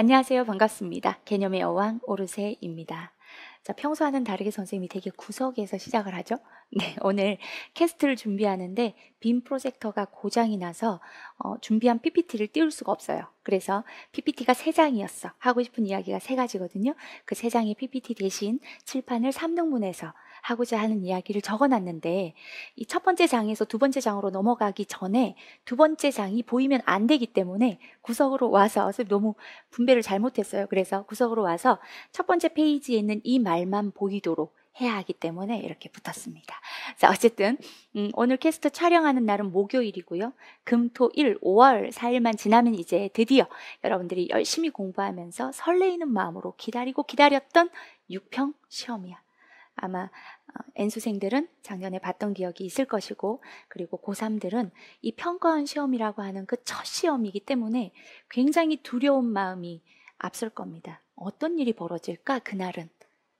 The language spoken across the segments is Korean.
안녕하세요. 반갑습니다. 개념의 어왕 오르세입니다. 자, 평소와는 다르게 선생님이 되게 구석에서 시작을 하죠? 네, 오늘 캐스트를 준비하는데 빔 프로젝터가 고장이 나서 어, 준비한 PPT를 띄울 수가 없어요. 그래서 PPT가 3장이었어. 하고 싶은 이야기가 3가지거든요. 그 3장의 PPT 대신 칠판을 3등분해서 하고자 하는 이야기를 적어놨는데 이 첫 번째 장에서 두 번째 장으로 넘어가기 전에 두 번째 장이 보이면 안 되기 때문에 구석으로 와서 선생님 너무 분배를 잘못했어요. 그래서 구석으로 와서 첫 번째 페이지에 있는 이 말만 보이도록 해야 하기 때문에 이렇게 붙었습니다. 자, 어쨌든 음, 오늘 캐스트 촬영하는 날은 목요일이고요. 금, 토, 일, 5월 4일만 지나면 이제 드디어 여러분들이 열심히 공부하면서 설레이는 마음으로 기다리고 기다렸던 6평 시험이야. 아마 어, N수생들은 작년에 봤던 기억이 있을 것이고 그리고 고3들은 이 평가원 시험이라고 하는 그 첫 시험이기 때문에 굉장히 두려운 마음이 앞설 겁니다. 어떤 일이 벌어질까 그날은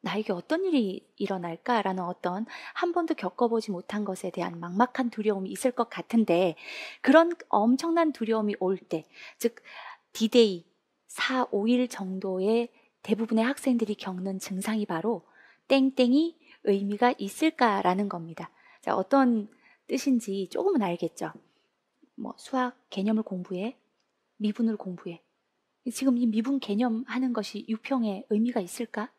나에게 어떤 일이 일어날까라는 어떤 한 번도 겪어보지 못한 것에 대한 막막한 두려움이 있을 것 같은데 그런 엄청난 두려움이 올 때즉 디데이 4, 5일 정도의 대부분의 학생들이 겪는 증상이 바로 땡땡이 의미가 있을까라는 겁니다. 자, 어떤 뜻인지 조금은 알겠죠? 뭐 수학 개념을 공부해, 미분을 공부해. 지금 이 미분 개념 하는 것이 유평에 의미가 있을까?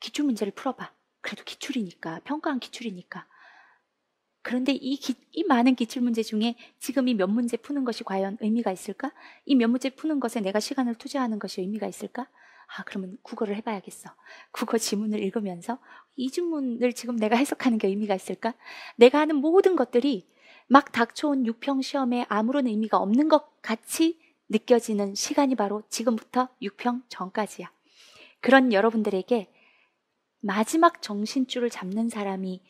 기출 문제를 풀어봐. 그래도 기출이니까, 평가한 기출이니까. 그런데 이, 기, 이 많은 기출 문제 중에 지금 이 몇 문제 푸는 것이 과연 의미가 있을까? 이 몇 문제 푸는 것에 내가 시간을 투자하는 것이 의미가 있을까? 아, 그러면 국어를 해봐야겠어. 국어 지문을 읽으면서 이 지문을 지금 내가 해석하는 게 의미가 있을까? 내가 하는 모든 것들이 막 닥쳐온 6평 시험에 아무런 의미가 없는 것 같이 느껴지는 시간이 바로 지금부터 6평 전까지야. 그런 여러분들에게 마지막 정신줄을 잡는 사람이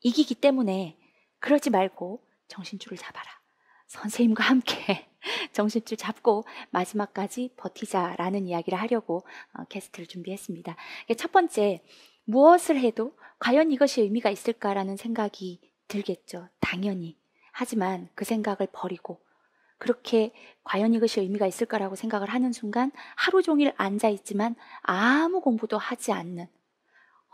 이기기 때문에 그러지 말고 정신줄을 잡아라. 선생님과 함께 정신줄 잡고 마지막까지 버티자라는 이야기를 하려고 어, 게스트를 준비했습니다. 첫 번째, 무엇을 해도 과연 이것이 의미가 있을까라는 생각이 들겠죠. 당연히. 하지만 그 생각을 버리고 그렇게 과연 이것이 의미가 있을까라고 생각을 하는 순간 하루 종일 앉아 있지만 아무 공부도 하지 않는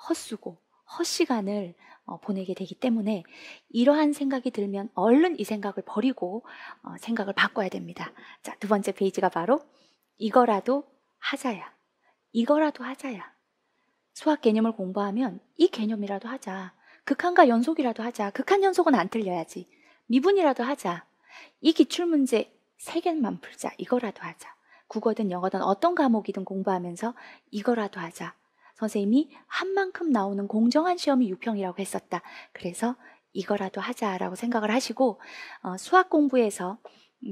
헛수고, 헛시간을 어, 보내게 되기 때문에 이러한 생각이 들면 얼른 이 생각을 버리고 어, 생각을 바꿔야 됩니다. 자, 두 번째 페이지가 바로 이거라도 하자야. 이거라도 하자야. 수학 개념을 공부하면 이 개념이라도 하자. 극한과 연속이라도 하자. 극한 연속은 안 틀려야지. 미분이라도 하자. 이 기출문제 세 개만 풀자. 이거라도 하자. 국어든 영어든 어떤 과목이든 공부하면서 이거라도 하자. 선생님이 한 만큼 나오는 공정한 시험이 6평이라고 했었다. 그래서 이거라도 하자라고 생각을 하시고 어, 수학 공부에서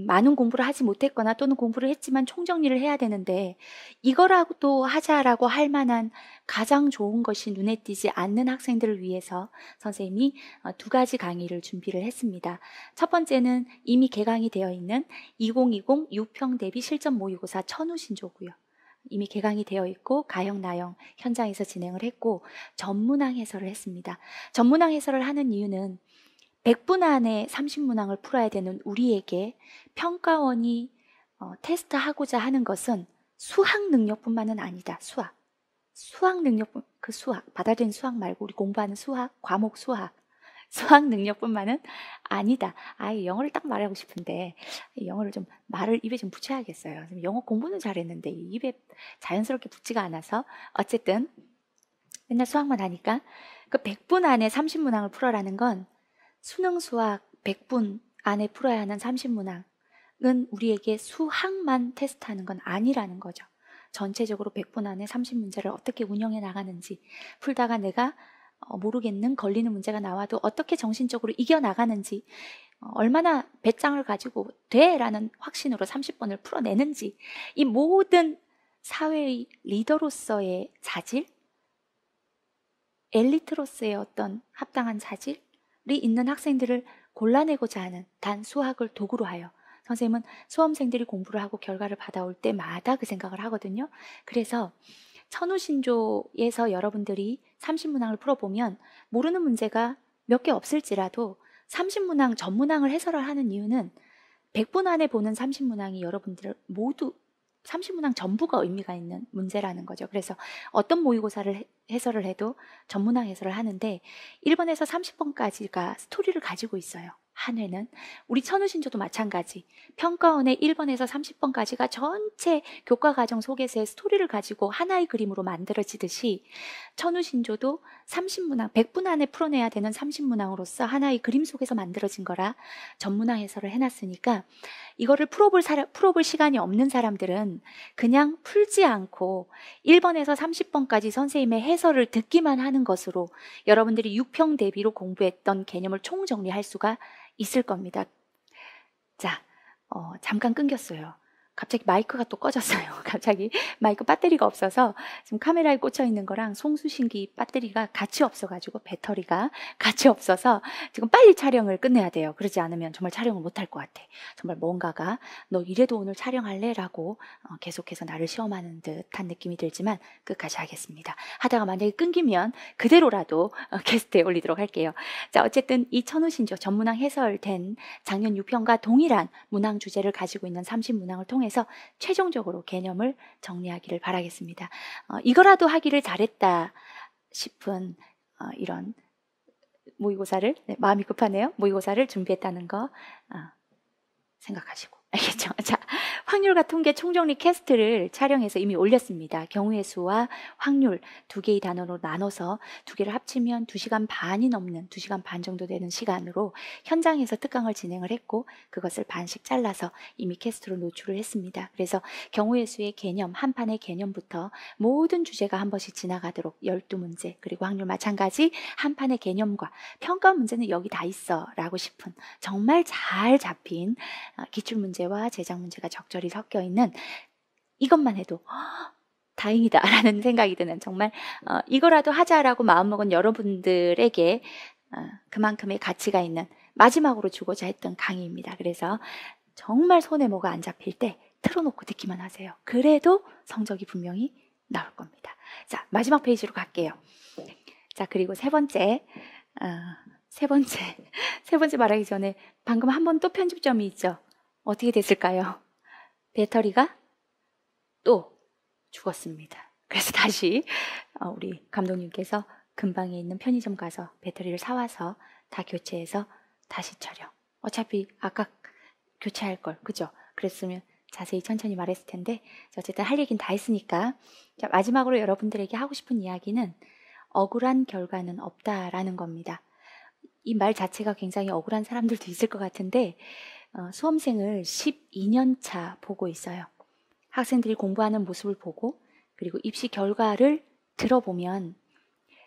많은 공부를 하지 못했거나 또는 공부를 했지만 총정리를 해야 되는데 이거라도 하자라고 할 만한 가장 좋은 것이 눈에 띄지 않는 학생들을 위해서 선생님이 어, 두 가지 강의를 준비를 했습니다. 첫 번째는 이미 개강이 되어 있는 2020 6평 대비 실전 모의고사 천우신조고요. 이미 개강이 되어 있고 가형 나형 현장에서 진행을 했고 전문항 해설을 했습니다. 전문항 해설을 하는 이유는 100분 안에 30문항을 풀어야 되는 우리에게 평가원이 어, 테스트하고자 하는 것은 수학 능력뿐만은 아니다. 수학. 수학 능력, 그 수학, 받아들인 수학 말고 우리 공부하는 수학, 과목 수학, 수학 능력뿐만은 아니다. 아예 영어를 딱 말하고 싶은데 영어를 좀 말을 입에 좀 붙여야겠어요. 영어 공부는 잘했는데 입에 자연스럽게 붙지가 않아서 어쨌든 맨날 수학만 하니까 그 100분 안에 30문항을 풀어라는 건 수능 수학 100분 안에 풀어야 하는 30문항은 우리에게 수학만 테스트하는 건 아니라는 거죠. 전체적으로 100분 안에 30문제를 어떻게 운영해 나가는지 풀다가 내가 어, 모르겠는 걸리는 문제가 나와도 어떻게 정신적으로 이겨나가는지 어, 얼마나 배짱을 가지고 돼라는 확신으로 30번을 풀어내는지 이 모든 사회의 리더로서의 자질 엘리트로서의 어떤 합당한 자질이 있는 학생들을 골라내고자 하는 단 수학을 도구로 하여 선생님은 수험생들이 공부를 하고 결과를 받아올 때마다 그 생각을 하거든요. 그래서 천우신조에서 여러분들이 삼신문항을 풀어보면 모르는 문제가 몇 개 없을지라도 삼신문항 전문항을 해설을 하는 이유는 100분 안에 보는 삼신문항이 여러분들 모두 삼신문항 전부가 의미가 있는 문제라는 거죠. 그래서 어떤 모의고사를 해설을 해도 전문항 해설을 하는데 1번에서 30번까지가 스토리를 가지고 있어요. 한회는 우리 천우신조도 마찬가지 평가원의 1번에서 30번까지가 전체 교과과정 속에서의 스토리를 가지고 하나의 그림으로 만들어지듯이 천우신조도 30문항, 100분 안에 풀어내야 되는 30문항으로서 하나의 그림 속에서 만들어진 거라 전문화 해설을 해놨으니까 이거를 풀어볼, 사람, 풀어볼 시간이 없는 사람들은 그냥 풀지 않고 1번에서 30번까지 선생님의 해설을 듣기만 하는 것으로 여러분들이 6평 대비로 공부했던 개념을 총정리할 수가 있을 겁니다. 자, 어, 잠깐 끊겼어요. 갑자기 마이크가 또 꺼졌어요. 갑자기 마이크 배터리가 없어서 지금 카메라에 꽂혀 있는 거랑 송수신기 배터리가 같이 없어가지고 배터리가 같이 없어서 지금 빨리 촬영을 끝내야 돼요. 그러지 않으면 정말 촬영을 못할 것 같아. 정말 뭔가가 너 이래도 오늘 촬영할래라고 어, 계속해서 나를 시험하는 듯한 느낌이 들지만 끝까지 하겠습니다. 하다가 만약에 끊기면 그대로라도 어, 게스트에 올리도록 할게요. 자 어쨌든 이 천우신조 전문항 해설된 작년 6편과 동일한 문항 주제를 가지고 있는 30문항을 통해 통해서 최종적으로 개념을 정리하기를 바라겠습니다. 어, 이거라도 하기를 잘했다 싶은 어, 이런 모의고사를 네, 마음이 급하네요. 모의고사를 준비했다는 거 어, 생각하시고. 알겠죠? 자, 확률과 통계 총정리 캐스트를 촬영해서 이미 올렸습니다. 경우의 수와 확률 두 개의 단어로 나눠서 두 개를 합치면 두시간 반이 넘는 두시간반 정도 되는 시간으로 현장에서 특강을 진행을 했고 그것을 반씩 잘라서 이미 캐스트로 노출을 했습니다. 그래서 경우의 수의 개념, 한 판의 개념부터 모든 주제가 한 번씩 지나가도록 열두 문제 그리고 확률 마찬가지 한 판의 개념과 평가 문제는 여기 다 있어 라고 싶은 정말 잘 잡힌 어, 기출문제 문제와 제작 문제가 적절히 섞여 있는 이것만 해도 다행이다라는 생각이 드는 정말 어, 이거라도 하자라고 마음먹은 여러분들에게 어, 그만큼의 가치가 있는 마지막으로 주고자 했던 강의입니다. 그래서 정말 손에 뭐가 안 잡힐 때 틀어놓고 듣기만 하세요. 그래도 성적이 분명히 나올 겁니다. 자 마지막 페이지로 갈게요. 자 그리고 세 번째 어, 세 번째 세 번째 말하기 전에 방금 한 번 또 편집점이 있죠. 어떻게 됐을까요? 배터리가 또 죽었습니다. 그래서 다시 어, 우리 감독님께서 근방에 있는 편의점 가서 배터리를 사와서 다 교체해서 다시 촬영. 어차피 아까 교체할 걸, 그죠? 그랬으면 자세히 천천히 말했을 텐데 어쨌든 할 얘기는 다 했으니까 자, 마지막으로 여러분들에게 하고 싶은 이야기는 억울한 결과는 없다라는 겁니다. 이 말 자체가 굉장히 억울한 사람들도 있을 것 같은데 어, 수험생을 12년 차 보고 있어요. 학생들이 공부하는 모습을 보고 그리고 입시 결과를 들어보면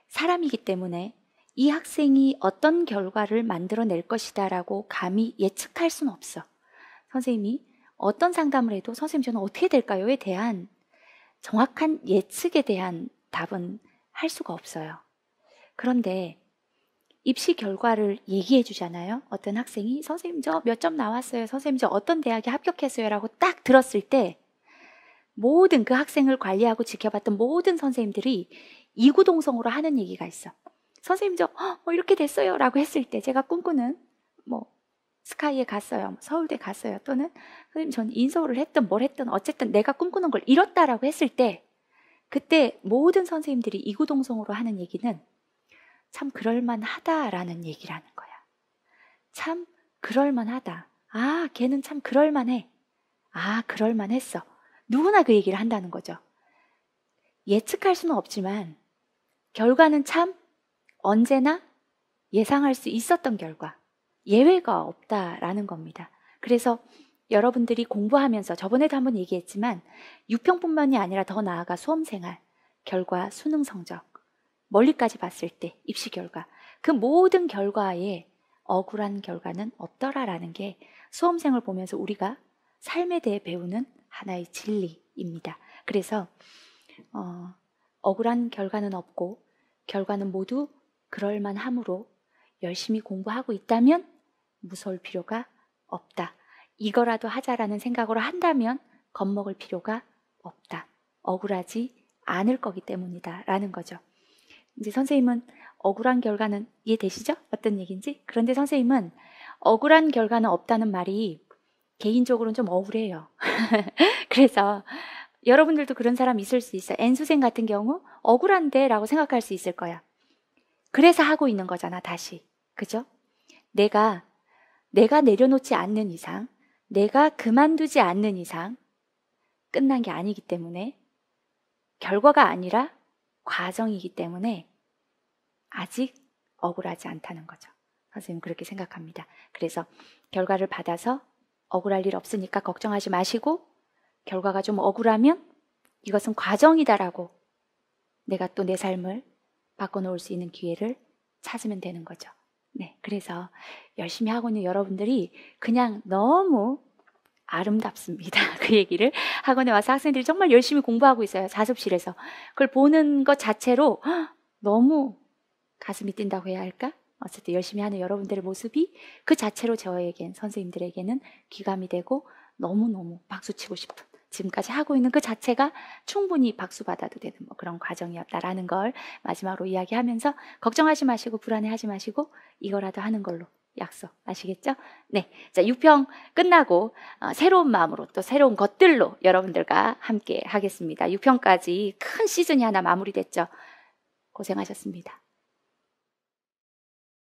사람이기 때문에 이 학생이 어떤 결과를 만들어낼 것이다라고 감히 예측할 수는 없어. 선생님이 어떤 상담을 해도 선생님 저는 어떻게 될까요에 대한 정확한 예측에 대한 답은 할 수가 없어요. 그런데 입시 결과를 얘기해 주잖아요. 어떤 학생이 선생님 저 몇 점 나왔어요. 선생님 저 어떤 대학에 합격했어요라고 딱 들었을 때 모든 그 학생을 관리하고 지켜봤던 모든 선생님들이 이구동성으로 하는 얘기가 있어. 선생님 저뭐 어, 이렇게 됐어요라고 했을 때 제가 꿈꾸는 뭐 스카이에 갔어요, 뭐 서울대 갔어요, 또는 선생님 전 인서울을 했든 뭘 했든 어쨌든 내가 꿈꾸는 걸잃었다라고 했을 때 그때 모든 선생님들이 이구동성으로 하는 얘기는 참 그럴만하다라는 얘기라는 거야. 참 그럴만하다. 아, 걔는 참 그럴만해. 아, 그럴만했어. 누구나 그 얘기를 한다는 거죠. 예측할 수는 없지만 결과는 참 언제나 예상할 수 있었던 결과, 예외가 없다라는 겁니다. 그래서 여러분들이 공부하면서 저번에도 한 번 얘기했지만 유평뿐만이 아니라 더 나아가 수험생활, 결과, 수능 성적, 멀리까지 봤을 때 입시 결과 그 모든 결과에 억울한 결과는 없더라라는 게 수험생을 보면서 우리가 삶에 대해 배우는 하나의 진리입니다. 그래서 어, 억울한 결과는 없고 결과는 모두 그럴만함으로 열심히 공부하고 있다면 무서울 필요가 없다. 이거라도 하자라는 생각으로 한다면 겁먹을 필요가 없다. 억울하지 않을 거기 때문이다. 라는 거죠. 이제 선생님은 억울한 결과는 이해되시죠? 어떤 얘기인지? 그런데 선생님은 억울한 결과는 없다는 말이 개인적으로는 좀 억울해요. 그래서 여러분들도 그런 사람 있을 수 있어요. N수생 같은 경우 억울한데 라고 생각할 수 있을 거야. 그래서 하고 있는 거잖아, 다시. 그죠? 내가, 내가 내려놓지 않는 이상, 내가 그만두지 않는 이상, 끝난 게 아니기 때문에 결과가 아니라 과정이기 때문에 아직 억울하지 않다는 거죠. 선생님 그렇게 생각합니다. 그래서 결과를 받아서 억울할 일 없으니까 걱정하지 마시고 결과가 좀 억울하면 이것은 과정이다라고 내가 또 내 삶을 바꿔놓을 수 있는 기회를 찾으면 되는 거죠. 네. 그래서 열심히 하고 있는 여러분들이 그냥 너무 아름답습니다. 그 얘기를 학원에 와서 학생들이 정말 열심히 공부하고 있어요. 자습실에서. 그걸 보는 것 자체로 너무 가슴이 뛴다고 해야 할까? 어쨌든 열심히 하는 여러분들의 모습이 그 자체로 저에겐, 선생님들에게는 귀감이 되고 너무너무 박수치고 싶은 지금까지 하고 있는 그 자체가 충분히 박수받아도 되는 뭐 그런 과정이었다라는 걸 마지막으로 이야기하면서 걱정하지 마시고 불안해하지 마시고 이거라도 하는 걸로 약속. 아시겠죠? 네. 자, 6평 끝나고 어, 새로운 마음으로 또 새로운 것들로 여러분들과 함께 하겠습니다. 6평까지 큰 시즌이 하나 마무리됐죠. 고생하셨습니다.